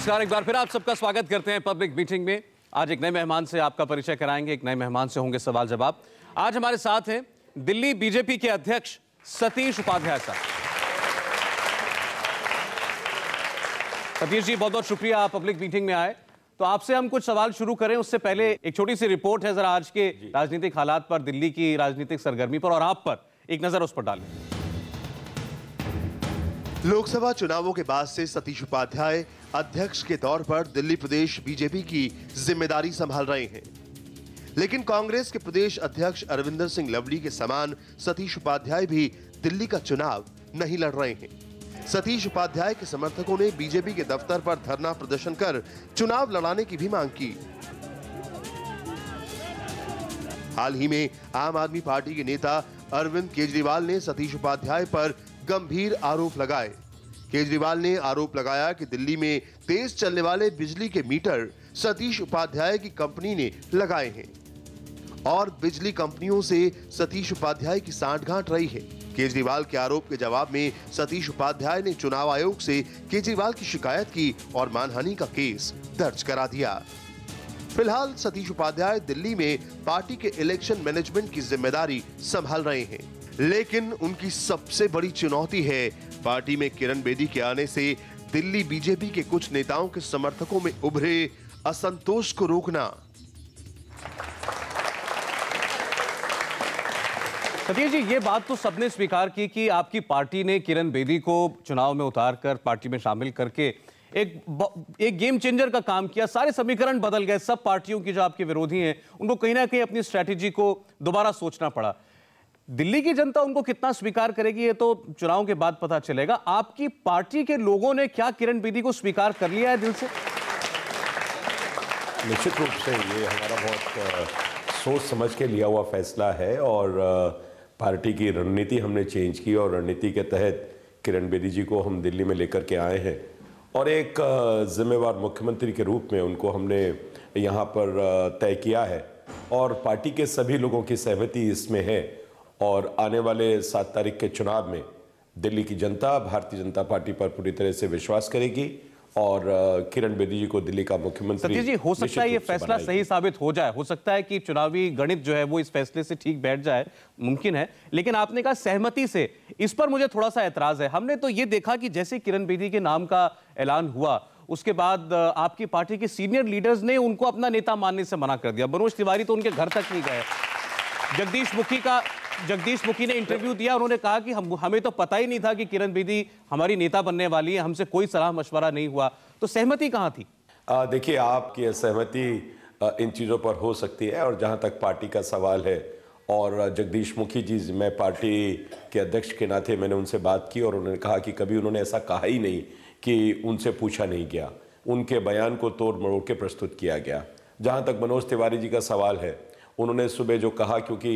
नमस्कार एक बार फिर आप सबका स्वागत करते हैं पब्लिक मीटिंग में आज एक नए मेहमान से आपका परिचय कराएंगे एक नए मेहमान से होंगे सवाल जवाब आज हमारे साथ हैं दिल्ली बीजेपी के अध्यक्ष सतीश उपाध्याय साहब सतीश जी बहुत बहुत शुक्रिया आप पब्लिक मीटिंग में आए तो आपसे हम कुछ सवाल शुरू करें उससे पहले एक छोटी सी रिपोर्ट है जरा आज के राजनीतिक हालात पर दिल्ली की राजनीतिक सरगर्मी पर और आप पर एक नजर उस पर डालें लोकसभा चुनावों के बाद से सतीश उपाध्याय अध्यक्ष के तौर पर दिल्ली प्रदेश बीजेपी की जिम्मेदारी संभाल रहे हैं लेकिन कांग्रेस के प्रदेश अध्यक्ष अरविंदर सिंह लवली के समान सतीश उपाध्याय भी दिल्ली का चुनाव नहीं लड़ रहे हैं सतीश उपाध्याय के समर्थकों ने बीजेपी के दफ्तर पर धरना प्रदर्शन कर चुनाव लड़ाने की भी मांग की हाल ही में आम आदमी पार्टी के नेता अरविंद केजरीवाल ने सतीश उपाध्याय पर गंभीर आरोप लगाए केजरीवाल ने आरोप लगाया कि दिल्ली में तेज चलने वाले बिजली के मीटर सतीश उपाध्याय की कंपनी ने लगाए हैं और बिजली कंपनियों से सतीश उपाध्याय की सांठगांठ रही है केजरीवाल के आरोप के जवाब में सतीश उपाध्याय ने चुनाव आयोग से केजरीवाल की शिकायत की और मानहानि का केस दर्ज करा दिया फिलहाल सतीश उपाध्याय दिल्ली में पार्टी के इलेक्शन मैनेजमेंट की जिम्मेदारी संभाल रहे हैं लेकिन उनकी सबसे बड़ी चुनौती है पार्टी में किरण बेदी के आने से दिल्ली बीजेपी के कुछ नेताओं के समर्थकों में उभरे असंतोष को रोकना सतीश जी ये बात तो सबने स्वीकार की कि आपकी पार्टी ने किरण बेदी को चुनाव में उतार कर पार्टी में शामिल करके एक एक गेम चेंजर का काम किया सारे समीकरण बदल गए सब पार्टियों की जो आपके विरोधी हैं उनको कहीं ना कहीं अपनी स्ट्रैटेजी को दोबारा सोचना पड़ा दिल्ली की जनता उनको कितना स्वीकार करेगी ये तो चुनाव के बाद पता चलेगा आपकी पार्टी के लोगों ने क्या किरण बेदी को स्वीकार कर लिया है दिल से निश्चित रूप से ये हमारा बहुत सोच समझ के लिया हुआ फैसला है और पार्टी की रणनीति हमने चेंज की और रणनीति के तहत किरण बेदी जी को हम दिल्ली में लेकर के आए हैं और एक जिम्मेवार मुख्यमंत्री के रूप में उनको हमने यहाँ पर तय किया है और पार्टी के सभी लोगों की सहमति इसमें है और आने वाले सात तारीख के चुनाव में दिल्ली की जनता भारतीय जनता पार्टी पर पूरी तरह से विश्वास करेगी और किरण बेदी जी को दिल्ली का मुख्यमंत्री जी हो सकता है ये फैसला सही साबित हो जाए हो सकता है कि चुनावी गणित जो है वो इस फैसले से ठीक बैठ जाए मुमकिन है लेकिन आपने कहा सहमति से इस पर मुझे थोड़ा सा एतराज है हमने तो ये देखा कि जैसे किरण बेदी के नाम का ऐलान हुआ उसके बाद आपकी पार्टी के सीनियर लीडर्स ने उनको अपना नेता मानने से मना कर दिया मनोज तिवारी तो उनके घर तक नहीं गए जगदीश मुखी का जगदीश मुखी ने इंटरव्यू दिया उन्होंने कहा कि हम हमें तो पता ही नहीं था कि किरण बेदी हमारी नेता बनने वाली है हमसे कोई सलाह मशवरा नहीं हुआ तो सहमति कहाँ थी देखिए आपकी असहमति इन चीज़ों पर हो सकती है और जहाँ तक पार्टी का सवाल है और जगदीश मुखी जी मैं पार्टी के अध्यक्ष के नाते मैंने उनसे बात की और उन्होंने कहा कि कभी उन्होंने ऐसा कहा ही नहीं कि उनसे पूछा नहीं गया उनके बयान को तोड़ मरोड़ के प्रस्तुत किया गया जहाँ तक मनोज तिवारी जी का सवाल है उन्होंने सुबह जो कहा क्योंकि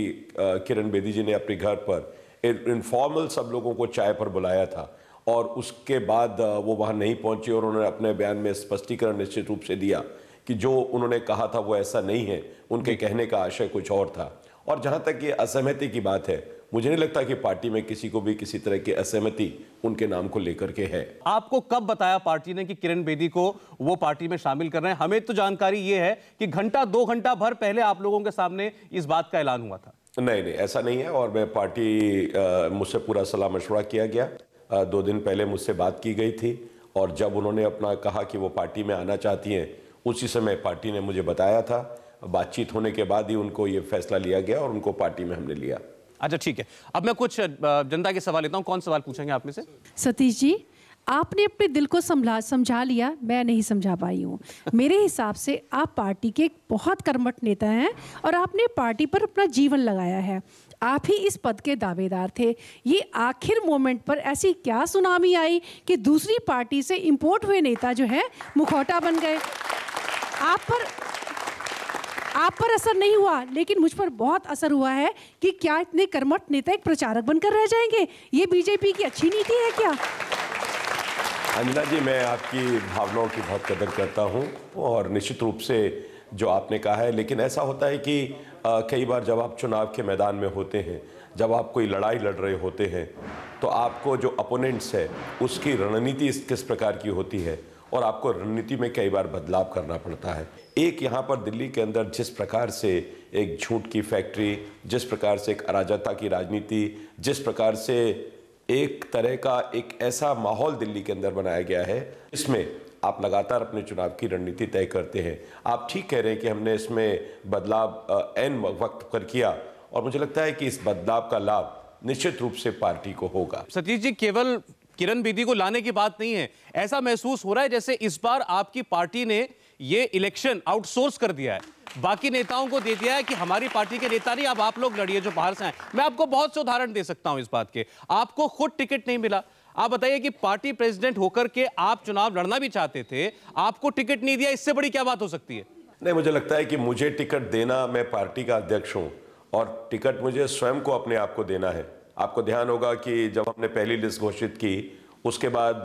किरण बेदी जी ने अपने घर पर इनफॉर्मल सब लोगों को चाय पर बुलाया था और उसके बाद वो वहाँ नहीं पहुँचे और उन्होंने अपने बयान में स्पष्टीकरण निश्चित रूप से दिया कि जो उन्होंने कहा था वो ऐसा नहीं है उनके कहने का आशय कुछ और था और जहाँ तक ये असहमति की बात है मुझे नहीं लगता कि पार्टी में किसी को भी किसी तरह की असहमति उनके नाम को लेकर के है आपको कब बताया पार्टी ने कि किरण बेदी को वो पार्टी में शामिल कर रहे हैं हमें तो जानकारी ये है कि घंटा दो घंटा भर पहले आप लोगों के सामने इस बात का ऐलान हुआ था नहीं नहीं ऐसा नहीं है और मैं पार्टी मुझसे पूरा सलाह मशवरा किया गया आ, दो दिन पहले मुझसे बात की गई थी और जब उन्होंने अपना कहा कि वो पार्टी में आना चाहती हैं उसी समय पार्टी ने मुझे बताया था बातचीत होने के बाद ही उनको ये फैसला लिया गया और उनको पार्टी में हमने लिया अच्छा ठीक है अब मैं कुछ जनता के सवाल लेता हूँ कौन सवाल पूछेंगे आप में से सतीश जी आपने अपने दिल को समझा समझा लिया मैं नहीं समझा पाई हूँ मेरे हिसाब से आप पार्टी के बहुत कर्मठ नेता हैं और आपने पार्टी पर अपना जीवन लगाया है आप ही इस पद के दावेदार थे ये आखिर मोमेंट पर ऐसी क्या सुनामी आई कि दूसरी पार्टी से इंपोर्ट हुए नेता जो है मुखौटा बन गए आप पर आप पर असर नहीं हुआ लेकिन मुझ पर बहुत असर हुआ है कि क्या इतने कर्मठ नेता एक प्रचारक बनकर रह जाएंगे ये बीजेपी की अच्छी नीति है क्या अंजना जी मैं आपकी भावनाओं की बहुत कदर करता हूँ और निश्चित रूप से जो आपने कहा है लेकिन ऐसा होता है कि आ, कई बार जब आप चुनाव के मैदान में होते हैं जब आप कोई लड़ाई लड़ रहे होते हैं तो आपको जो अपोनेंट्स है उसकी रणनीति किस प्रकार की होती है और आपको रणनीति में कई बार बदलाव करना पड़ता है एक यहाँ पर दिल्ली के अंदर जिस प्रकार से एक झूठ की फैक्ट्री जिस प्रकार से एक अराजकता की राजनीति जिस प्रकार से एक तरह का एक ऐसा माहौल दिल्ली के अंदर बनाया गया है इसमें आप लगातार अपने चुनाव की रणनीति तय करते हैं आप ठीक कह रहे हैं कि हमने इसमें बदलाव एन वक्त पर किया और मुझे लगता है कि इस बदलाव का लाभ निश्चित रूप से पार्टी को होगा सतीश जी केवल किरण बेदी को लाने की बात नहीं है ऐसा महसूस हो रहा है जैसे इस बार आपकी पार्टी ने ये इलेक्शन आउटसोर्स कर दिया है बाकी नेताओं को दे दिया है कि हमारी पार्टी के नेता नहीं अब आप लोग लड़िए जो बाहर से आए मैं आपको बहुत से उदाहरण दे सकता हूं इस बात के आपको खुद टिकट नहीं मिला आप बताइए कि पार्टी प्रेसिडेंट होकर के आप चुनाव लड़ना भी चाहते थे आपको टिकट नहीं दिया इससे बड़ी क्या बात हो सकती है नहीं मुझे लगता है कि मुझे टिकट देना मैं पार्टी का अध्यक्ष हूं और टिकट मुझे स्वयं को अपने आप को देना है आपको ध्यान होगा कि जब हमने पहली लिस्ट घोषित की उसके बाद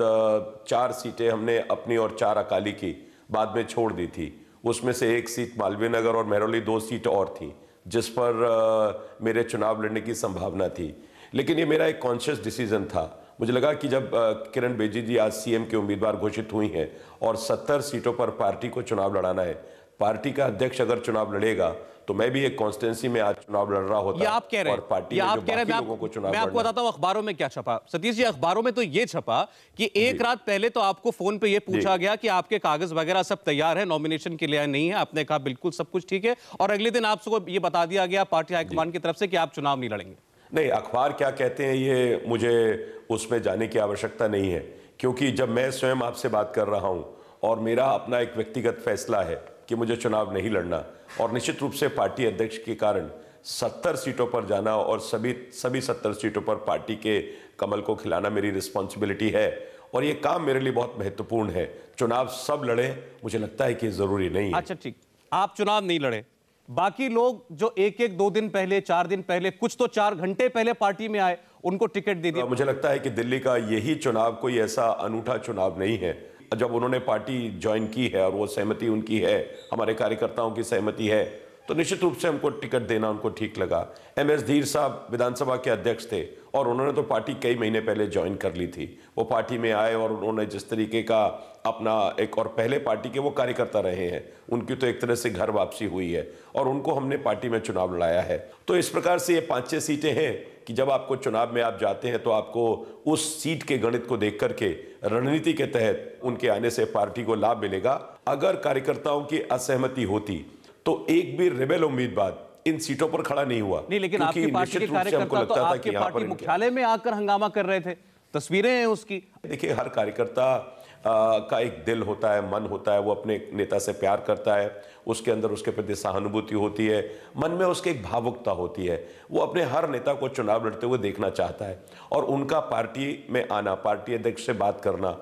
चार सीटें हमने अपनी और चार अकाली की बाद में छोड़ दी थी उसमें से एक सीट मालवीय नगर और मेहरौली दो सीट और थी जिस पर मेरे चुनाव लड़ने की संभावना थी लेकिन ये मेरा एक कॉन्शियस डिसीजन था मुझे लगा कि जब किरण बेदी जी आज सीएम के उम्मीदवार घोषित हुई हैं और सत्तर सीटों पर पार्टी को चुनाव लड़ाना है पार्टी का अध्यक्ष अगर चुनाव लड़ेगा तो मैं भी एक कॉन्स्टेंसी में आज चुनाव लड़ रहा होता आप कह रहे हैं पार्टी आप कह रहे हैं को चुनाव मैं आपको बताता हूँ अखबारों में क्या छपा सतीश जी अखबारों में तो ये छपा कि एक रात पहले तो आपको फोन पे ये पूछा गया कि आपके कागज वगैरह सब तैयार है नॉमिनेशन के लिए नहीं है आपने कहा बिल्कुल सब कुछ ठीक है और अगले दिन आपको ये बता दिया गया पार्टी हाईकमान की तरफ से कि आप चुनाव नहीं लड़ेंगे नहीं अखबार क्या कहते हैं ये मुझे उसमें जाने की आवश्यकता नहीं है क्योंकि जब मैं स्वयं आपसे बात कर रहा हूं और मेरा अपना एक व्यक्तिगत फैसला है कि मुझे चुनाव नहीं लड़ना और निश्चित रूप से पार्टी अध्यक्ष के कारण सत्तर सीटों पर जाना और सभी सभी सत्तर सीटों पर पार्टी के कमल को खिलाना मेरी रिस्पॉन्सिबिलिटी है और ये काम मेरे लिए बहुत महत्वपूर्ण है चुनाव सब लड़े मुझे लगता है कि जरूरी नहीं अच्छा ठीक आप चुनाव नहीं लड़े बाकी लोग जो एक एक दो दिन पहले चार दिन पहले कुछ तो चार घंटे पहले पार्टी में आए उनको टिकट दे दिया मुझे लगता है कि दिल्ली का यही चुनाव कोई ऐसा अनूठा चुनाव नहीं है जब उन्होंने पार्टी ज्वाइन की है और वो सहमति उनकी है हमारे कार्यकर्ताओं की सहमति है तो निश्चित रूप से हमको टिकट देना उनको ठीक लगा एम एस धीर साहब विधानसभा के अध्यक्ष थे और उन्होंने तो पार्टी कई महीने पहले ज्वाइन कर ली थी वो पार्टी में आए और उन्होंने जिस तरीके का अपना एक और पहले पार्टी के वो कार्यकर्ता रहे हैं उनकी तो एक तरह से घर वापसी हुई है और उनको हमने पार्टी में चुनाव लड़ाया है तो इस प्रकार से ये पाँच छः सीटें हैं कि जब आपको चुनाव में आप जाते हैं तो आपको उस सीट के गणित को देख करके रणनीति के तहत उनके आने से पार्टी को लाभ मिलेगा अगर कार्यकर्ताओं की असहमति होती तो एक भी रिबेल उम्मीदवार इन सीटों पर खड़ा नहीं हुआ नहीं लेकिन आपकी पार्टी के कार्यकर्ता तो आपके पार्टी मुख्यालय में आकर हंगामा कर रहे थे तस्वीरें हैं उसकी देखिए हर कार्यकर्ता का एक दिल होता है मन होता है वो अपने नेता से प्यार करता है उसके अंदर उसके प्रति सहानुभूति होती है मन में उसकी एक भावुकता होती है वो अपने हर नेता को चुनाव लड़ते हुए देखना चाहता है और उनका पार्टी में आना पार्टी अध्यक्ष से बात करना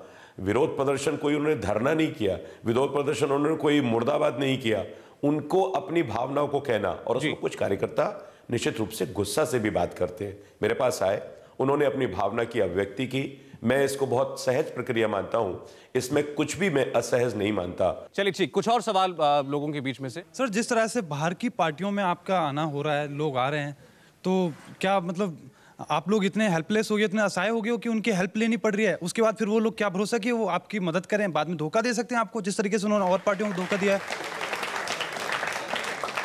विरोध प्रदर्शन कोई उन्होंने धरना नहीं किया विरोध प्रदर्शन उन्होंने कोई मुर्दाबाद नहीं किया उनको अपनी भावनाओं को कहना और उसको कुछ कार्यकर्ता निश्चित रूप से गुस्सा से भी बात करते हैं मेरे पास आए उन्होंने अपनी भावना की अभिव्यक्ति की मैं इसको बहुत सहज प्रक्रिया मानता हूँ इसमें कुछ भी मैं असहज नहीं मानता चलिए ठीक कुछ और सवाल आ, लोगों के बीच में से सर जिस तरह से बाहर की पार्टियों में आपका आना हो रहा है लोग आ रहे हैं तो क्या मतलब आप लोग इतने हेल्पलेस हो गए इतने असहाय हो गए हो कि उनकी हेल्प लेनी पड़ रही है उसके बाद फिर वो लोग क्या भरोसा कि वो आपकी मदद करें बाद में धोखा दे सकते हैं आपको जिस तरीके से उन्होंने और पार्टियों को धोखा दिया है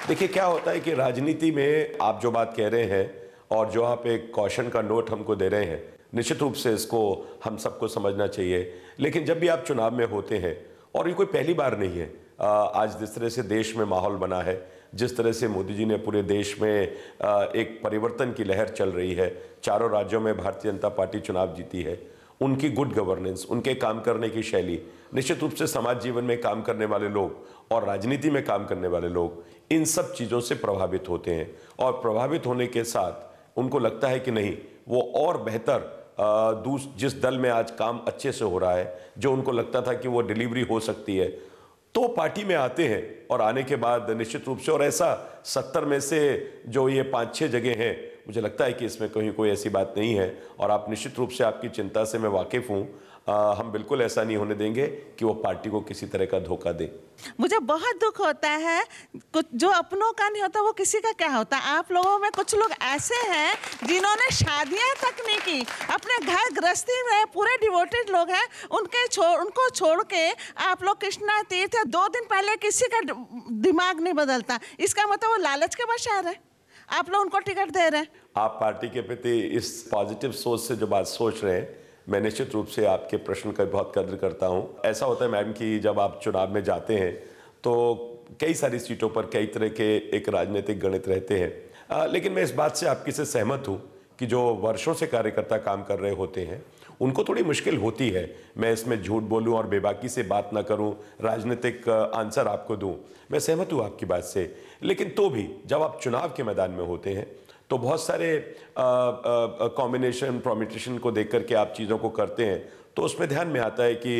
देखिए क्या होता है कि राजनीति में आप जो बात कह रहे हैं और जो आप एक कौशन का नोट हमको दे रहे हैं निश्चित रूप से इसको हम सबको समझना चाहिए लेकिन जब भी आप चुनाव में होते हैं और ये कोई पहली बार नहीं है आज जिस तरह से देश में माहौल बना है जिस तरह से मोदी जी ने पूरे देश में एक परिवर्तन की लहर चल रही है चारों राज्यों में भारतीय जनता पार्टी चुनाव जीती है उनकी गुड गवर्नेंस उनके काम करने की शैली निश्चित रूप से समाज जीवन में काम करने वाले लोग और राजनीति में काम करने वाले लोग इन सब चीज़ों से प्रभावित होते हैं और प्रभावित होने के साथ उनको लगता है कि नहीं वो और बेहतर दूस जिस दल में आज काम अच्छे से हो रहा है जो उनको लगता था कि वो डिलीवरी हो सकती है तो पार्टी में आते हैं और आने के बाद निश्चित रूप से और ऐसा सत्तर में से जो ये पाँच छः जगह हैं मुझे लगता है कि इसमें कहीं कोई ऐसी बात नहीं है और आप निश्चित रूप से आपकी चिंता से मैं वाकिफ़ हूँ आ, हम बिल्कुल ऐसा नहीं होने देंगे कि वो पार्टी को किसी तरह का धोखा दे मुझे बहुत दुख होता है कुछ जो अपनों का नहीं होता वो किसी का क्या होता है आप लोगों में कुछ लोग ऐसे हैं जिन्होंने शादियां तक नहीं की अपने घर गृहस्थी में पूरे डिवोटेड लोग हैं उनके छोड़ उनको छोड़ के आप लोग कृष्णा तीर्थ दो दिन पहले किसी का दिमाग नहीं बदलता इसका मतलब वो लालच के बशार है आप लोग उनको टिकट दे रहे हैं आप पार्टी के प्रति इस पॉजिटिव सोच से जो बात सोच रहे हैं मैं निश्चित रूप से आपके प्रश्न का बहुत कद्र करता हूँ ऐसा होता है मैम कि जब आप चुनाव में जाते हैं तो कई सारी सीटों पर कई तरह के एक राजनीतिक गणित रहते हैं आ, लेकिन मैं इस बात से आपकी से सहमत हूँ कि जो वर्षों से कार्यकर्ता काम कर रहे होते हैं उनको थोड़ी मुश्किल होती है मैं इसमें झूठ बोलूं और बेबाकी से बात ना करूं राजनीतिक आंसर आपको दूं मैं सहमत हूं आपकी बात से लेकिन तो भी जब आप चुनाव के मैदान में होते हैं तो बहुत सारे कॉम्बिनेशन प्रोमिटेशन को देख करके आप चीज़ों को करते हैं तो उसमें ध्यान में आता है कि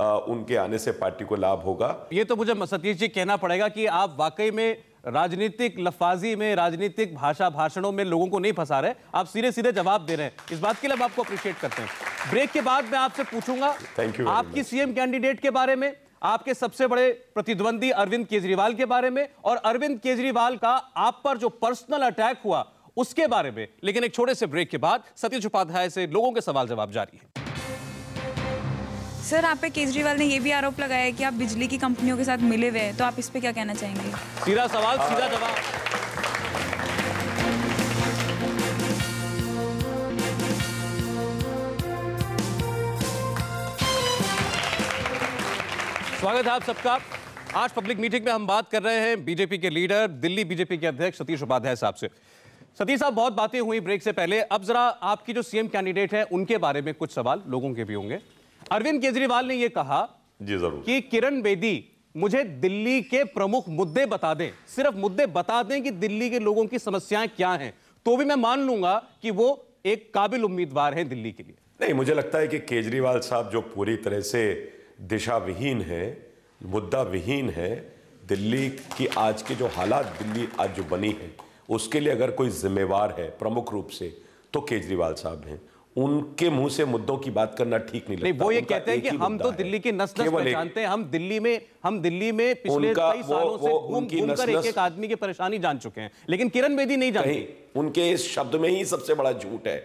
आ, उनके आने से पार्टी को लाभ होगा ये तो मुझे सतीश जी कहना पड़ेगा कि आप वाकई में राजनीतिक लफाजी में राजनीतिक भाषा भाषणों में लोगों को नहीं फंसा रहे आप सीधे सीधे जवाब दे रहे हैं इस बात के लिए हम आपको अप्रिशिएट करते हैं ब्रेक के बाद मैं आपसे पूछूंगा थैंक यू आपकी सीएम कैंडिडेट के बारे में आपके सबसे बड़े प्रतिद्वंदी अरविंद केजरीवाल के बारे में और अरविंद केजरीवाल का आप पर जो पर्सनल अटैक हुआ उसके बारे में लेकिन एक छोटे से ब्रेक के बाद सतीश उपाध्याय से लोगों के सवाल जवाब जारी है सर आप पे केजरीवाल ने ये भी आरोप लगाया है कि आप बिजली की कंपनियों के साथ मिले हुए हैं तो आप इस पे क्या कहना चाहेंगे सीधा सवाल सीधा जवाब स्वागत है आप सबका आज पब्लिक मीटिंग में हम बात कर रहे हैं बीजेपी के लीडर दिल्ली बीजेपी के अध्यक्ष सतीश उपाध्याय साहब से सतीश साहब बहुत बातें हुई ब्रेक से पहले अब जरा आपकी जो सीएम कैंडिडेट है उनके बारे में कुछ सवाल लोगों के भी होंगे अरविंद केजरीवाल ने यह कहा जी जरूर कि किरण बेदी मुझे दिल्ली के प्रमुख मुद्दे बता दें सिर्फ मुद्दे बता दें कि दिल्ली के लोगों की समस्याएं क्या हैं तो भी मैं मान लूंगा कि वो एक काबिल उम्मीदवार हैं दिल्ली के लिए नहीं मुझे लगता है कि केजरीवाल साहब जो पूरी तरह से दिशा विहीन है मुद्दा विहीन है दिल्ली की आज की जो हालात दिल्ली आज जो बनी है उसके लिए अगर कोई जिम्मेवार है प्रमुख रूप से तो केजरीवाल साहब हैं उनके मुंह से मुद्दों की बात करना ठीक नहीं लगता वो ये कहते हैं कि हम तो दिल्ली के नस नस जानते हैं हम दिल्ली में हम दिल्ली में पिछले कई सालों से घूम घूमकर एक एक आदमी की परेशानी जान चुके हैं लेकिन किरण बेदी नहीं जानते उनके इस शब्द में ही सबसे बड़ा झूठ है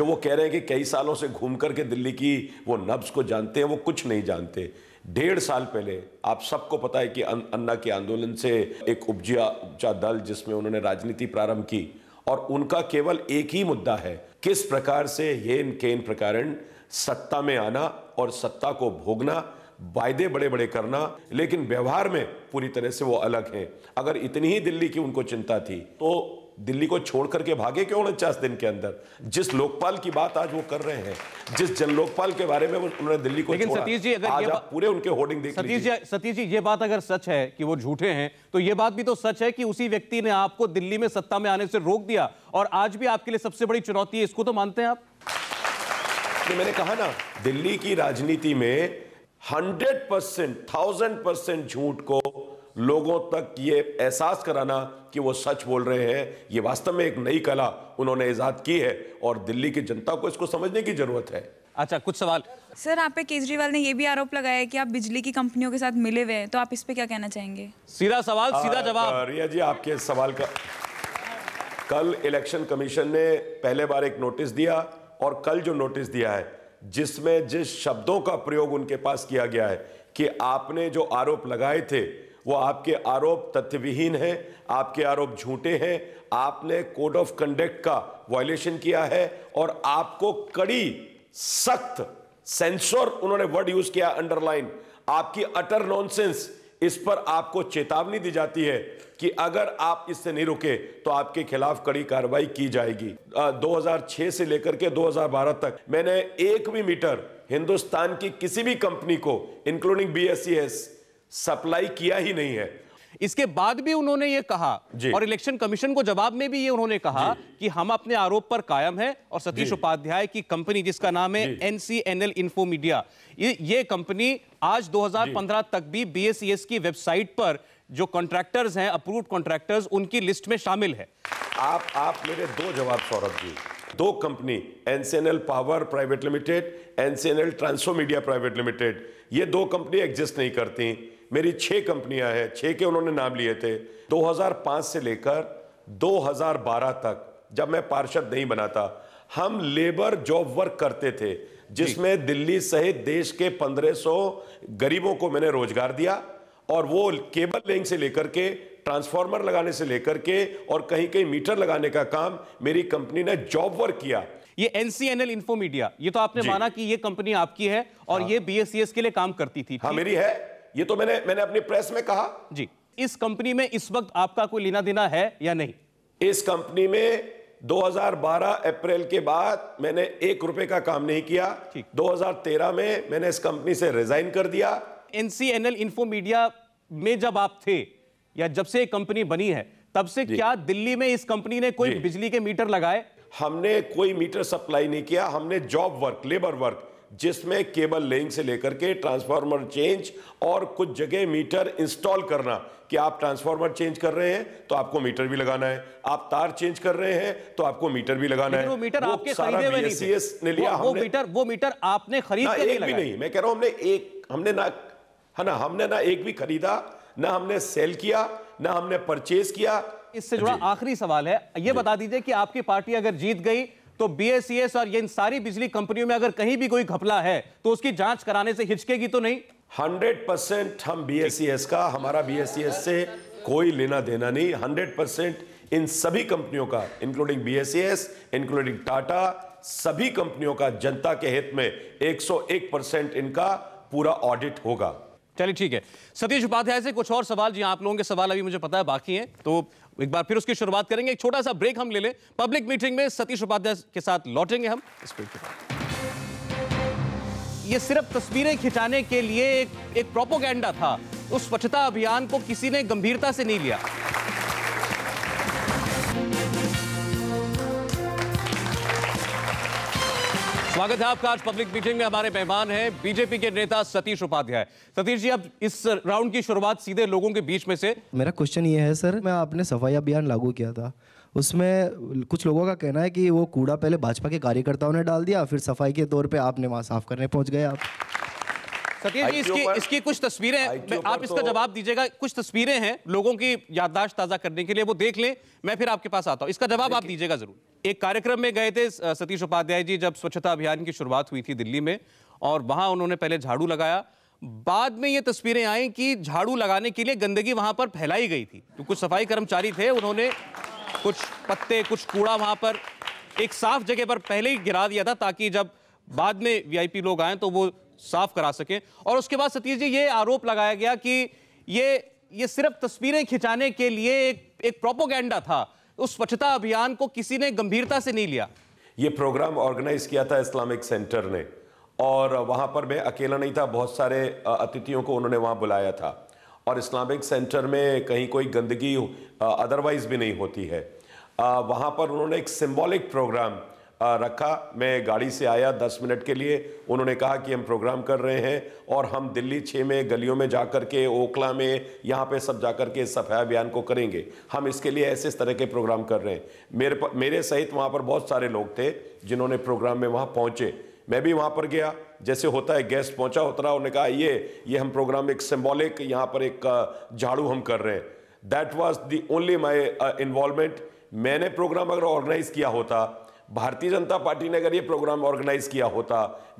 जो वो कह रहे हैं कि कई सालों से घूम करके दिल्ली की वो नब्स को जानते हैं वो कुछ नहीं जानते डेढ़ साल पहले आप सबको पता है कि अं-, अन्ना के आंदोलन से एक उपजिया उपजा दल जिसमें उन्होंने राजनीति प्रारंभ की और उनका केवल एक ही मुद्दा है किस प्रकार से हेन केन प्रकार सत्ता में आना और सत्ता को भोगना वायदे बड़े बड़े करना लेकिन व्यवहार में पूरी तरह से वो अलग हैं अगर इतनी ही दिल्ली की उनको चिंता थी तो दिल्ली को छोड़ करके भागे क्यों उनचास दिन के अंदर जिस लोकपाल की बात आज वो कर रहे हैं जिस जन लोकपाल के बारे में उन्होंने दिल्ली को लेकिन सतीश जी अगर ये पूरे उनके होर्डिंग देख सतीश जी सतीश जी ये बात अगर सच है कि वो झूठे हैं तो ये बात भी तो सच है कि उसी व्यक्ति ने आपको दिल्ली में सत्ता में आने से रोक दिया और आज भी आपके लिए सबसे बड़ी चुनौती है इसको तो मानते हैं आप मैंने कहा ना दिल्ली की राजनीति में हंड्रेड परसेंट थाउजेंड परसेंट झूठ को लोगों तक ये एहसास कराना कि वो सच बोल रहे हैं ये वास्तव में एक नई कला उन्होंने ईजाद की है और दिल्ली की जनता को इसको समझने की ज़रूरत है अच्छा कुछ सवाल सर आप पे केजरीवाल ने ये भी आरोप लगाया है कि आप बिजली की कंपनियों के साथ मिले हुए हैं तो आप इस पे क्या कहना चाहेंगे सीधा सवाल हाँ, सीधा जवाब रिया जी आपके सवाल का कल इलेक्शन कमीशन ने पहले बार एक नोटिस दिया और कल जो नोटिस दिया है जिसमें जिस शब्दों का प्रयोग उनके पास किया गया है कि आपने जो आरोप लगाए थे वो आपके आरोप तथ्यविहीन हैं आपके आरोप झूठे हैं आपने कोड ऑफ कंडक्ट का वायलेशन किया है और आपको कड़ी सख्त सेंसोर उन्होंने वर्ड यूज किया अंडरलाइन आपकी अटर नॉनसेंस इस पर आपको चेतावनी दी जाती है कि अगर आप इससे नहीं रुके तो आपके खिलाफ कड़ी कार्रवाई की जाएगी आ, 2006 से लेकर के 2012 तक मैंने एक भी मीटर हिंदुस्तान की किसी भी कंपनी को इंक्लूडिंग एस सप्लाई किया ही नहीं है इसके बाद भी उन्होंने ये कहा और इलेक्शन कमीशन को जवाब में भी ये उन्होंने कहा कि हम अपने आरोप पर कायम हैं और सतीश उपाध्याय की कंपनी जिसका नाम है एनसीएनएल इन्फो मीडिया ये ये कंपनी आज 2015 तक भी बीएसईएस की वेबसाइट पर जो कॉन्ट्रैक्टर्स हैं अप्रूव कॉन्ट्रैक्टर्स उनकी लिस्ट में शामिल है आप आप मेरे दो जवाब सौरभ जी दो company NCNL power private limited NCNL ट्रांसफो मीडिया प्राइवेट लिमिटेड ये दो कंपनी एग्जिस्ट नहीं करती मेरी छह कंपनियां हैं छह के उन्होंने नाम लिए थे 2005 से लेकर 2012 तक जब मैं पार्षद नहीं बना था हम लेबर जॉब वर्क करते थे जिसमें दिल्ली सहित देश के 1500 गरीबों को मैंने रोजगार दिया और वो केबल लेंग से लेकर के ट्रांसफार्मर लगाने से लेकर के और कहीं कहीं मीटर लगाने का काम मेरी कंपनी ने जॉब वर्क किया ये एनसीएनएल इन्फो मीडिया ये तो आपने माना कि ये कंपनी आपकी है और हाँ। ये बीएससीएस के लिए काम करती थी हाँ मेरी है ये तो मैंने मैंने अपनी प्रेस में कहा जी इस कंपनी में इस वक्त आपका कोई लेना देना है या नहीं इस कंपनी में 2012 अप्रैल के बाद मैंने एक रुपए का काम नहीं किया 2013 में मैंने इस कंपनी से रिजाइन कर दिया एनसीएनएल इन्फो मीडिया में जब आप थे या जब से कंपनी बनी है तब से क्या दिल्ली में इस कंपनी ने कोई बिजली के मीटर लगाए हमने कोई मीटर सप्लाई नहीं किया हमने जॉब वर्क लेबर वर्क जिसमें केबल लेंग से लेकर के ट्रांसफार्मर चेंज और कुछ जगह मीटर इंस्टॉल करना कि आप ट्रांसफार्मर चेंज कर रहे हैं तो आपको मीटर भी लगाना है आप तार चेंज कर रहे हैं तो आपको मीटर भी लगाना है वो मीटर आपके खरीदे में नहीं ने लिया वो, वो मीटर वो मीटर आपने खरीद के एक भी नहीं मैं कह रहा हूं हमने एक हमने ना है ना हमने ना एक भी खरीदा ना हमने सेल किया ना हमने परचेज किया इससे जुड़ा आखिरी सवाल है ये बता दीजिए कि आपकी पार्टी अगर जीत गई तो बीएसईएस e और ये इन सारी बिजली कंपनियों में अगर कहीं भी कोई घपला है तो उसकी जांच कराने से हिचकेगी तो नहीं हंड्रेड परसेंट हम बीएसईएस e का हमारा बीएसईएस e से कोई लेना देना नहीं हंड्रेड परसेंट इन सभी कंपनियों का इंक्लूडिंग बीएसईएस इंक्लूडिंग टाटा सभी कंपनियों का जनता के हित में एक परसेंट इनका पूरा ऑडिट होगा चलिए ठीक है सतीश उपाध्याय से कुछ और सवाल जी आप लोगों के सवाल अभी मुझे पता है बाकी हैं तो एक बार फिर उसकी शुरुआत करेंगे एक छोटा सा ब्रेक हम ले लें पब्लिक मीटिंग में सतीश उपाध्याय के साथ लौटेंगे हम इस ब्रेक के बाद ये सिर्फ तस्वीरें खिंचाने के लिए एक, एक प्रोपोगेंडा था उस स्वच्छता अभियान को किसी ने गंभीरता से नहीं लिया स्वागत है आपका आज पब्लिक मीटिंग में हमारे मेहमान हैं बीजेपी के नेता सतीश उपाध्याय सतीश जी अब इस राउंड की शुरुआत सीधे लोगों के बीच में से मेरा क्वेश्चन ये है सर मैं आपने सफाई अभियान लागू किया था उसमें कुछ लोगों का कहना है कि वो कूड़ा पहले भाजपा के कार्यकर्ताओं ने डाल दिया फिर सफाई के तौर पर आपने वहाँ साफ करने पहुँच गए आप सतीश जी इसकी इसकी कुछ तस्वीरें आप इसका तो- जवाब दीजिएगा कुछ तस्वीरें हैं लोगों की याददाश्त ताजा करने के लिए वो देख लें मैं फिर आपके पास आता हूँ इसका जवाब आप दीजिएगा जरूर एक कार्यक्रम में गए थे सतीश उपाध्याय जी जब स्वच्छता अभियान की शुरुआत हुई थी दिल्ली में और वहां उन्होंने पहले झाड़ू लगाया बाद में ये तस्वीरें आई कि झाड़ू लगाने के लिए गंदगी वहां पर फैलाई गई थी तो कुछ सफाई कर्मचारी थे उन्होंने कुछ पत्ते कुछ कूड़ा वहां पर एक साफ जगह पर पहले ही गिरा दिया था ताकि जब बाद में वीआईपी लोग आए तो वो साफ करा सकें और उसके बाद सतीश जी ये आरोप लगाया गया कि ये ये सिर्फ तस्वीरें खिंचाने के लिए एक एक प्रोपोगेंडा था उस स्वच्छता अभियान को किसी ने गंभीरता से नहीं लिया ये प्रोग्राम ऑर्गेनाइज किया था इस्लामिक सेंटर ने और वहाँ पर मैं अकेला नहीं था बहुत सारे अतिथियों को उन्होंने वहाँ बुलाया था और इस्लामिक सेंटर में कहीं कोई गंदगी अदरवाइज भी नहीं होती है वहाँ पर उन्होंने एक सिम्बॉलिक प्रोग्राम रखा मैं गाड़ी से आया दस मिनट के लिए उन्होंने कहा कि हम प्रोग्राम कर रहे हैं और हम दिल्ली छः में गलियों में जा कर के ओखला में यहाँ पे सब जा कर के सफाया अभियान को करेंगे हम इसके लिए ऐसे इस तरह के प्रोग्राम कर रहे हैं मेरे मेरे सहित वहाँ पर बहुत सारे लोग थे जिन्होंने प्रोग्राम में वहाँ पहुँचे मैं भी वहाँ पर गया जैसे होता है गेस्ट पहुँचा रहा उन्होंने कहा ये ये हम प्रोग्राम एक सिम्बॉलिक यहाँ पर एक झाड़ू हम कर रहे हैं that was the only my involvement मैंने प्रोग्राम अगर ऑर्गेनाइज किया होता भारतीय जनता पार्टी ने अगर ये प्रोग्राम ऑर्गेनाइज किया होता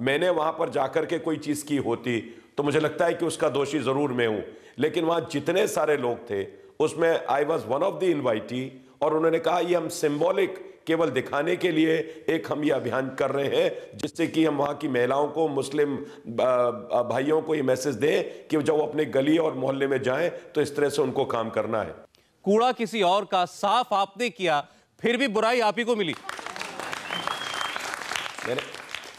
मैंने वहाँ पर जाकर के कोई चीज़ की होती तो मुझे लगता है कि उसका दोषी ज़रूर मैं हूँ लेकिन वहाँ जितने सारे लोग थे उसमें I was one of the invitee और उन्होंने कहा ये हम सिम्बॉलिक केवल दिखाने के लिए एक हम ये अभियान कर रहे हैं जिससे कि हम वहाँ की महिलाओं को मुस्लिम भाइयों को ये मैसेज दें कि जब वो अपने गली और मोहल्ले में जाएं तो इस तरह से उनको काम करना है कूड़ा किसी और का साफ आपने किया फिर भी बुराई आप ही को मिली मैंने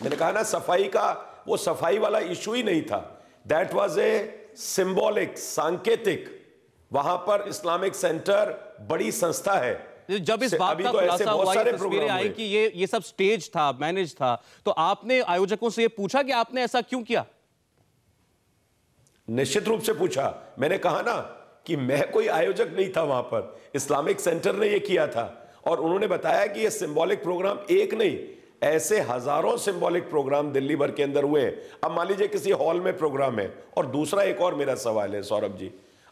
मैंने कहा ना सफाई का वो सफाई वाला इशू ही नहीं था दैट वाज ए सिंबॉलिक सांकेतिक वहां पर इस्लामिक सेंटर बड़ी संस्था है जब इस बात का तो खुलासा हुआ तस्वीरें आई कि ये ये सब स्टेज था मैनेज था तो आपने आयोजकों से ये पूछा कि आपने ऐसा क्यों किया निश्चित रूप से पूछा मैंने कहा ना कि मैं कोई आयोजक नहीं था वहां पर इस्लामिक सेंटर ने ये किया था और उन्होंने बताया कि ये सिंबॉलिक प्रोग्राम एक नहीं ऐसे हजारों सिंबॉलिक प्रोग्राम दिल्ली भर के अंदर हुए हैं अब मान लीजिए किसी हॉल में प्रोग्राम है और दूसरा एक और मेरा सवाल है सौरभ जी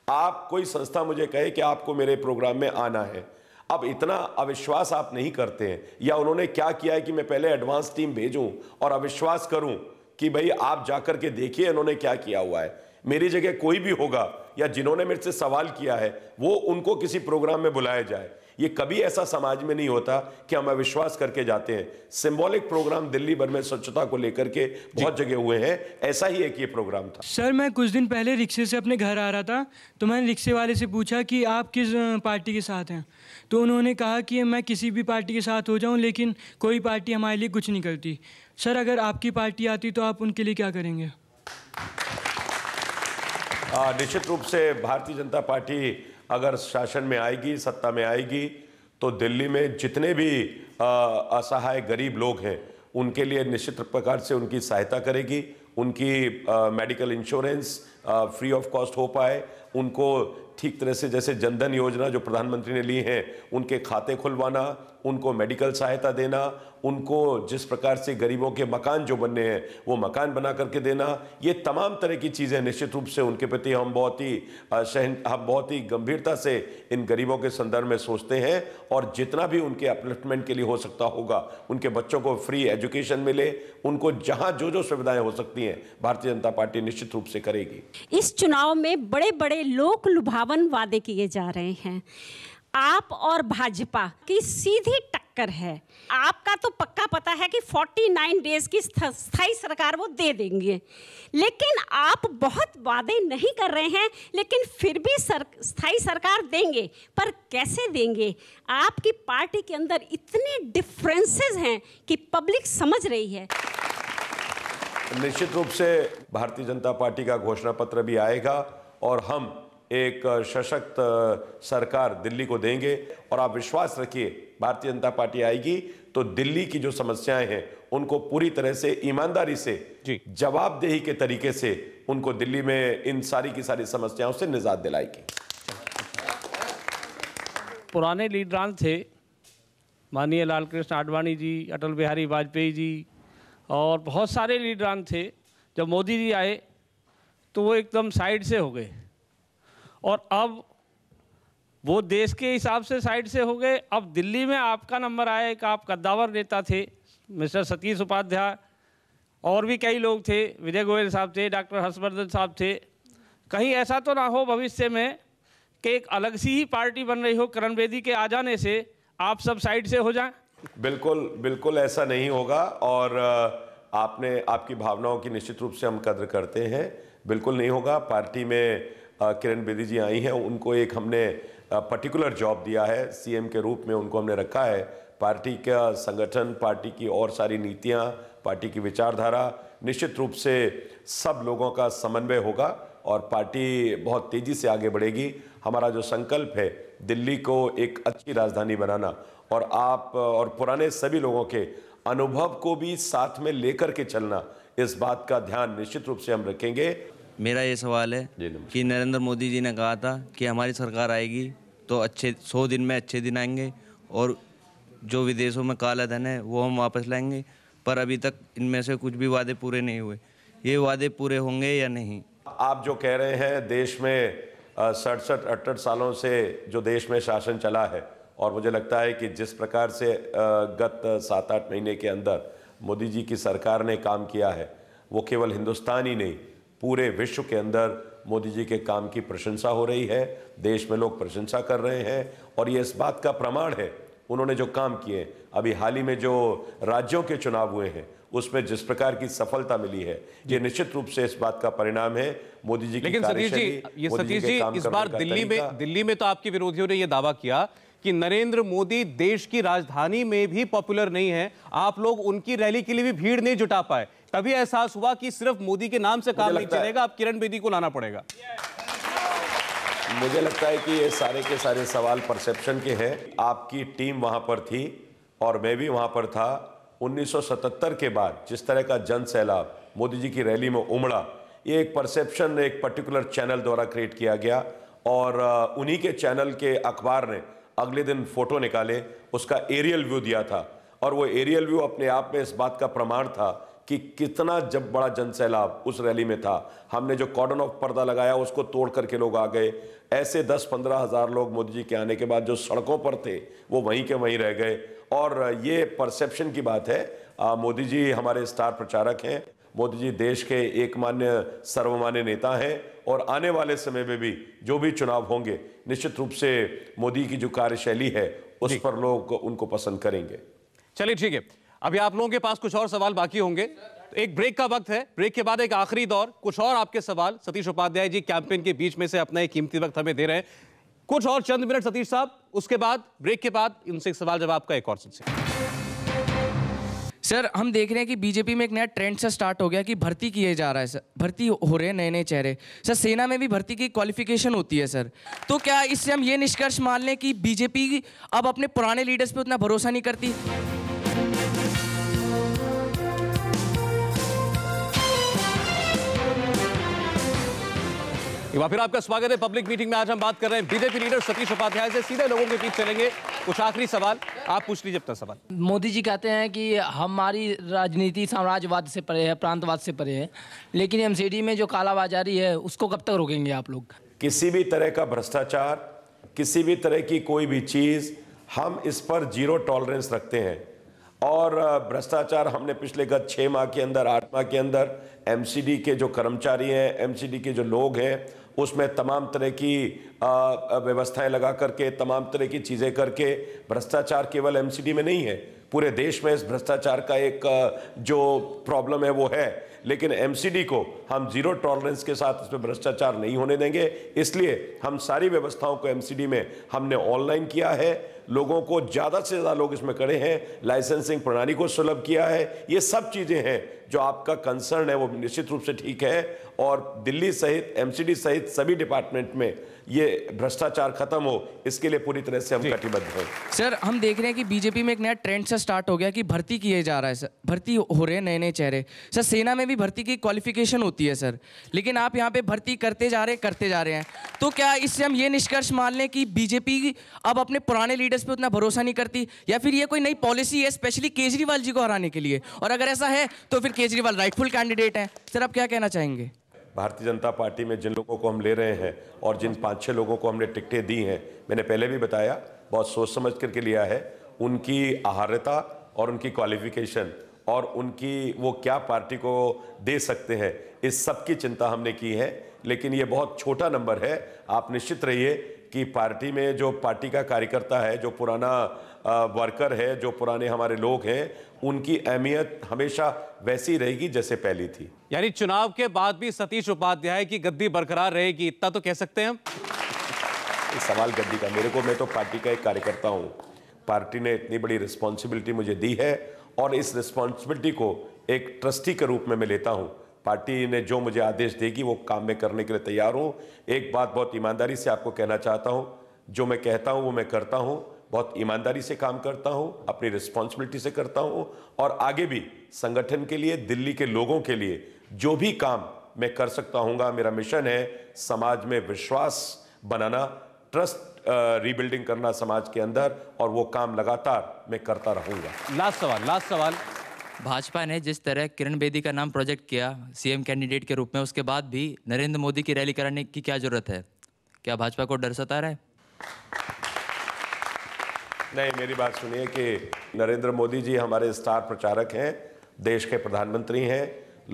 आप कोई संस्था मुझे कहे कि आपको मेरे प्रोग्राम में आना है अब इतना अविश्वास आप नहीं करते हैं या उन्होंने क्या किया है कि मैं पहले एडवांस टीम भेजूं और अविश्वास करूं कि भाई आप जाकर के देखिए इन्होंने क्या किया हुआ है मेरी जगह कोई भी होगा या जिन्होंने मेरे से सवाल किया है वो उनको किसी प्रोग्राम में बुलाया जाए ये कभी ऐसा समाज में नहीं होता कि हम अविश्वास करके जाते हैं सिंबॉलिक प्रोग्राम दिल्ली भर में स्वच्छता को लेकर के बहुत जगह हुए हैं ऐसा ही एक ये प्रोग्राम था सर मैं कुछ दिन पहले रिक्शे से अपने घर आ रहा था तो मैंने रिक्शे वाले से पूछा कि आप किस पार्टी के साथ हैं तो उन्होंने कहा कि मैं किसी भी पार्टी के साथ हो जाऊँ लेकिन कोई पार्टी हमारे लिए कुछ नहीं करती सर अगर आपकी पार्टी आती तो आप उनके लिए क्या करेंगे निश्चित रूप से भारतीय जनता पार्टी अगर शासन में आएगी सत्ता में आएगी तो दिल्ली में जितने भी असहाय गरीब लोग हैं उनके लिए निश्चित प्रकार से उनकी सहायता करेगी उनकी medical insurance free of cost हो पाए उनको ठीक तरह से जैसे जनधन योजना जो प्रधानमंत्री ने ली हैं उनके खाते खुलवाना उनको मेडिकल सहायता देना उनको जिस प्रकार से गरीबों के मकान जो बनने हैं वो मकान बना करके देना ये तमाम तरह की चीज़ें निश्चित रूप से उनके प्रति हम बहुत ही सहन हम बहुत ही गंभीरता से इन गरीबों के संदर्भ में सोचते हैं और जितना भी उनके अपलिफ्टमेंट के लिए हो सकता होगा उनके बच्चों को फ्री एजुकेशन मिले उनको जहाँ जो जो सुविधाएं हो सकती हैं भारतीय जनता पार्टी निश्चित रूप से करेगी इस चुनाव में बड़े बड़े लोक लुभावन वादे किए जा रहे हैं आप और भाजपा की सीधी टक्कर है आपका तो पक्का पता है कि 49 डेज की स्थायी सरकार वो दे देंगे लेकिन आप बहुत वादे नहीं कर रहे हैं लेकिन फिर भी सर, स्थायी सरकार देंगे पर कैसे देंगे आपकी पार्टी के अंदर इतने डिफरेंसेस हैं कि पब्लिक समझ रही है निश्चित रूप से भारतीय जनता पार्टी का घोषणा पत्र भी आएगा और हम एक सशक्त सरकार दिल्ली को देंगे और आप विश्वास रखिए भारतीय जनता पार्टी आएगी तो दिल्ली की जो समस्याएं हैं उनको पूरी तरह से ईमानदारी से जवाबदेही के तरीके से उनको दिल्ली में इन सारी की सारी समस्याओं से निजात दिलाएगी पुराने लीडरान थे माननीय लाल कृष्ण आडवाणी जी अटल बिहारी वाजपेयी जी और बहुत सारे लीडरान थे जब मोदी जी आए तो वो एकदम साइड से हो गए और अब वो देश के हिसाब से साइड से हो गए अब दिल्ली में आपका नंबर आया एक आप कद्दावर नेता थे मिस्टर सतीश उपाध्याय और भी कई लोग थे विजय गोयल साहब थे डॉक्टर हर्षवर्धन साहब थे कहीं ऐसा तो ना हो भविष्य में कि एक अलग सी ही पार्टी बन रही हो करण बेदी के आ जाने से आप सब साइड से हो जाएं बिल्कुल बिल्कुल ऐसा नहीं होगा और आपने आपकी भावनाओं की निश्चित रूप से हम कद्र करते हैं बिल्कुल नहीं होगा पार्टी में किरण बेदी जी आई हैं उनको एक हमने पर्टिकुलर जॉब दिया है सीएम के रूप में उनको हमने रखा है पार्टी का संगठन पार्टी की और सारी नीतियाँ पार्टी की विचारधारा निश्चित रूप से सब लोगों का समन्वय होगा और पार्टी बहुत तेज़ी से आगे बढ़ेगी हमारा जो संकल्प है दिल्ली को एक अच्छी राजधानी बनाना और आप और पुराने सभी लोगों के अनुभव को भी साथ में लेकर के चलना इस बात का ध्यान निश्चित रूप से हम रखेंगे मेरा ये सवाल है कि नरेंद्र मोदी जी ने कहा था कि हमारी सरकार आएगी तो अच्छे सौ दिन में अच्छे दिन आएंगे और जो विदेशों में काला धन है वो हम वापस लाएंगे पर अभी तक इनमें से कुछ भी वादे पूरे नहीं हुए ये वादे पूरे होंगे या नहीं आप जो कह रहे हैं देश में सड़सठ अठसठ सालों से जो देश में शासन चला है और मुझे लगता है कि जिस प्रकार से गत सात आठ महीने के अंदर मोदी जी की सरकार ने काम किया है वो केवल हिंदुस्तान ही नहीं पूरे विश्व के अंदर मोदी जी के काम की प्रशंसा हो रही है देश में लोग प्रशंसा कर रहे हैं और ये इस बात का प्रमाण है उन्होंने जो काम किए अभी हाल ही में जो राज्यों के चुनाव हुए हैं उसमें जिस प्रकार की सफलता मिली है ये निश्चित रूप से इस बात का परिणाम है मोदी जी की लेकिन सतीश जी ये सतीश जी इस बार दिल्ली में दिल्ली में तो आपके विरोधियों ने यह दावा किया कि नरेंद्र मोदी देश की राजधानी में भी पॉपुलर नहीं है आप लोग उनकी रैली के लिए भी भीड़ नहीं जुटा पाए तभी एहसास हुआ कि सिर्फ मोदी के नाम से काम नहीं चलेगा आप किरण बेदी को लाना पड़ेगा मुझे लगता है कि ये सारे के सारे सवाल परसेप्शन के हैं आपकी टीम वहां पर थी और मैं भी वहां पर था 1977 के बाद जिस तरह का जन सैलाब मोदी जी की रैली में उमड़ा ये एक परसेप्शन एक पर्टिकुलर चैनल द्वारा क्रिएट किया गया और उन्हीं के चैनल के अखबार ने अगले दिन फ़ोटो निकाले उसका एरियल व्यू दिया था और वो एरियल व्यू अपने आप में इस बात का प्रमाण था कि कितना जब बड़ा जन सैलाब उस रैली में था हमने जो कॉर्डन ऑफ पर्दा लगाया उसको तोड़ करके लोग आ गए ऐसे दस पंद्रह हज़ार लोग मोदी जी के आने के बाद जो सड़कों पर थे वो वहीं के वहीं रह गए और ये परसेप्शन की बात है मोदी जी हमारे स्टार प्रचारक हैं मोदी जी देश के एक मान्य सर्वमान्य नेता हैं और आने वाले समय में भी जो भी चुनाव होंगे निश्चित रूप से मोदी की जो कार्यशैली है उस पर लोग उनको पसंद करेंगे चलिए ठीक है अभी आप लोगों के पास कुछ और सवाल बाकी होंगे तो एक ब्रेक का वक्त है ब्रेक के बाद एक आखिरी दौर कुछ और आपके सवाल सतीश उपाध्याय जी कैंपेन के बीच में से अपना एक कीमती वक्त हमें दे रहे हैं कुछ और चंद मिनट सतीश साहब उसके बाद ब्रेक के बाद इनसे एक सवाल जवाब का एक और सिलसिला सर हम देख रहे हैं कि बीजेपी में एक नया ट्रेंड सर स्टार्ट हो गया कि भर्ती किए जा रहा है सर भर्ती हो रहे हैं नए नए चेहरे सर सेना में भी भर्ती की क्वालिफिकेशन होती है सर तो क्या इससे हम ये निष्कर्ष मान लें कि बीजेपी अब अपने पुराने लीडर्स पे उतना भरोसा नहीं करती एक फिर आपका स्वागत है पब्लिक मीटिंग में आज हम बात कर रहे हैं बीजेपी लीडर सतीश उपाध्याय से सीधे लोगों के बीच चलेंगे कुछ आखिरी सवाल आप पूछ लीजिए अपना सवाल मोदी जी कहते हैं कि हमारी राजनीति साम्राज्यवाद से परे है प्रांतवाद से परे है लेकिन एमसीडी में जो कालाबाजारी है उसको कब तक रोकेंगे आप लोग किसी भी तरह का भ्रष्टाचार किसी भी तरह की कोई भी चीज़ हम इस पर जीरो टॉलरेंस रखते हैं और भ्रष्टाचार हमने पिछले गत छः माह के अंदर आठ माह के अंदर एमसीडी के जो कर्मचारी हैं एमसीडी के जो लोग हैं उसमें तमाम तरह की व्यवस्थाएं लगा करके तमाम तरह की चीज़ें करके भ्रष्टाचार केवल एमसीडी में नहीं है पूरे देश में इस भ्रष्टाचार का एक जो प्रॉब्लम है वो है लेकिन एमसीडी को हम जीरो टॉलरेंस के साथ इसमें भ्रष्टाचार नहीं होने देंगे इसलिए हम सारी व्यवस्थाओं को एमसीडी में हमने ऑनलाइन किया है लोगों को ज़्यादा से ज़्यादा लोग इसमें खड़े हैं लाइसेंसिंग प्रणाली को सुलभ किया है ये सब चीज़ें हैं जो आपका कंसर्न है वो निश्चित रूप से ठीक है और दिल्ली सहित एमसीडी सहित सभी डिपार्टमेंट में ये भ्रष्टाचार खत्म हो इसके लिए पूरी तरह से हम कटिबद्ध हैं सर हम देख रहे हैं कि बीजेपी में एक नया ट्रेंड से स्टार्ट हो गया कि भर्ती किए जा रहा है सर भर्ती हो रहे हैं नए नए चेहरे सर सेना में भी भर्ती की क्वालिफिकेशन होती है सर लेकिन आप यहाँ पे भर्ती करते जा रहे करते जा रहे हैं तो क्या इससे हम ये निष्कर्ष मान लें कि बीजेपी अब अपने पुराने लीडर्स पर उतना भरोसा नहीं करती या फिर ये कोई नई पॉलिसी है स्पेशली केजरीवाल जी को हराने के लिए और अगर ऐसा है तो फिर केजरीवाल राइटफुल कैंडिडेट हैं सर आप क्या कहना चाहेंगे भारतीय जनता पार्टी में जिन लोगों को हम ले रहे हैं और जिन पाँच छः लोगों को हमने टिकटें दी हैं मैंने पहले भी बताया बहुत सोच समझ करके लिया है उनकी आहार्यता और उनकी क्वालिफिकेशन और उनकी वो क्या पार्टी को दे सकते हैं इस सब की चिंता हमने की है लेकिन ये बहुत छोटा नंबर है आप निश्चित रहिए कि पार्टी में जो पार्टी का कार्यकर्ता है जो पुराना वर्कर है जो पुराने हमारे लोग हैं उनकी अहमियत हमेशा वैसी रहेगी जैसे पहली थी यानी चुनाव के बाद भी सतीश उपाध्याय की गद्दी बरकरार रहेगी इतना तो कह सकते हैं हम सवाल गद्दी का मेरे को मैं तो पार्टी का एक कार्यकर्ता हूँ पार्टी ने इतनी बड़ी रिस्पॉन्सिबिलिटी मुझे दी है और इस रिस्पॉन्सिबिलिटी को एक ट्रस्टी के रूप में मैं लेता हूँ पार्टी ने जो मुझे आदेश देगी वो काम में करने के लिए तैयार हूँ एक बात बहुत ईमानदारी से आपको कहना चाहता हूँ जो मैं कहता हूँ वो मैं करता हूँ बहुत ईमानदारी से काम करता हूँ अपनी रिस्पॉन्सिबिलिटी से करता हूँ और आगे भी संगठन के लिए दिल्ली के लोगों के लिए जो भी काम मैं कर सकता हूँगा मेरा मिशन है समाज में विश्वास बनाना ट्रस्ट रीबिल्डिंग करना समाज के अंदर और वो काम लगातार मैं करता रहूंगा लास्ट सवाल लास्ट सवाल भाजपा ने जिस तरह किरण बेदी का नाम प्रोजेक्ट किया सीएम कैंडिडेट के रूप में उसके बाद भी नरेंद्र मोदी की रैली कराने की क्या जरूरत है क्या भाजपा को डर सता रहा है नहीं मेरी बात सुनिए कि नरेंद्र मोदी जी हमारे स्टार प्रचारक हैं देश के प्रधानमंत्री हैं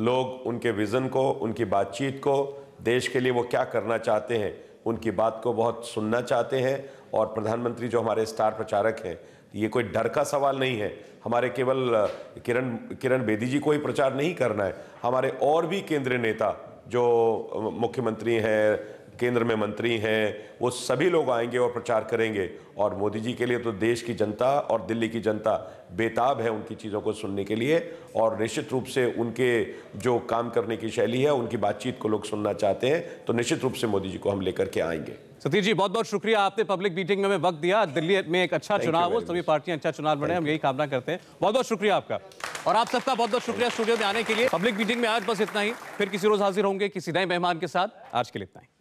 लोग उनके विज़न को उनकी बातचीत को देश के लिए वो क्या करना चाहते हैं उनकी बात को बहुत सुनना चाहते हैं और प्रधानमंत्री जो हमारे स्टार प्रचारक हैं ये कोई डर का सवाल नहीं है हमारे केवल किरण किरण बेदी जी को ही प्रचार नहीं करना है हमारे और भी केंद्रीय नेता जो मुख्यमंत्री हैं केंद्र में मंत्री हैं वो सभी लोग आएंगे और प्रचार करेंगे और मोदी जी के लिए तो देश की जनता और दिल्ली की जनता बेताब है उनकी चीज़ों को सुनने के लिए और निश्चित रूप से उनके जो काम करने की शैली है उनकी बातचीत को लोग सुनना चाहते हैं तो निश्चित रूप से मोदी जी को हम लेकर के आएंगे सतीश जी बहुत बहुत शुक्रिया आपने पब्लिक मीटिंग में हमें वक्त दिया दिल्ली में एक अच्छा चुनाव हो सभी पार्टियां अच्छा चुनाव बढ़े हम यही कामना करते हैं बहुत बहुत शुक्रिया आपका और आप सबका बहुत बहुत शुक्रिया स्टूडियो में आने के लिए पब्लिक मीटिंग में आज बस इतना ही फिर किसी रोज हाजिर होंगे किसी नए मेहमान के साथ आज के लिए इतना ही